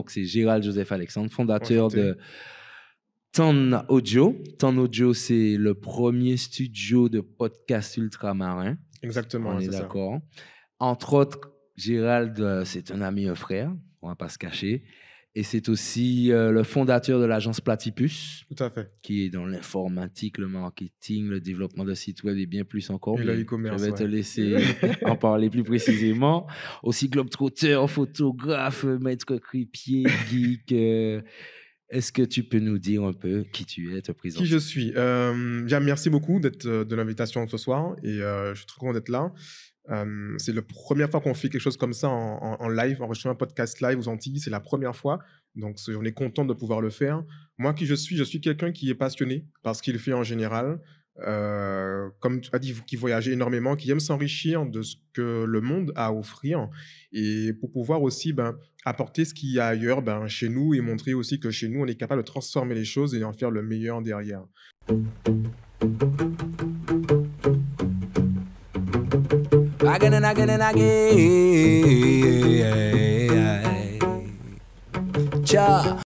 Donc, c'est Gérald Joseph Alexandre, fondateur de Tan Audio. Tan Audio, c'est le premier studio de podcast ultramarin. Exactement. On hein, est, d'accord. Entre autres, Gérald, euh, c'est un ami, un frère, on ne va pas se cacher. Et c'est aussi euh, le fondateur de l'agence Platypus. Tout à fait. Qui est dans l'informatique, le marketing, le développement de sites web et bien plus encore. Et le e-commerce. Je vais te laisser en parler plus précisément. Aussi globetrotter, photographe, maître crépier, geek. Euh, est-ce que tu peux nous dire un peu qui tu es, ta présenter Qui je suis euh, bien, Merci beaucoup d'être euh, de l'invitation ce soir et euh, je suis très content d'être là. c'est la première fois qu'on fait quelque chose comme ça en, live, en live, un podcast live aux Antilles. C'est la première fois. Donc, on est content de pouvoir le faire. Moi, qui je suis, je suis quelqu'un qui est passionné par ce qu'il fait en général, euh, comme tu as dit, qui voyagent énormément, qui aime s'enrichir de ce que le monde a à offrir et pour pouvoir aussi ben, apporter ce qu'il y a ailleurs ben, chez nous et montrer aussi que chez nous, on est capable de transformer les choses et en faire le meilleur derrière. Eh, eh, eh, Ciao.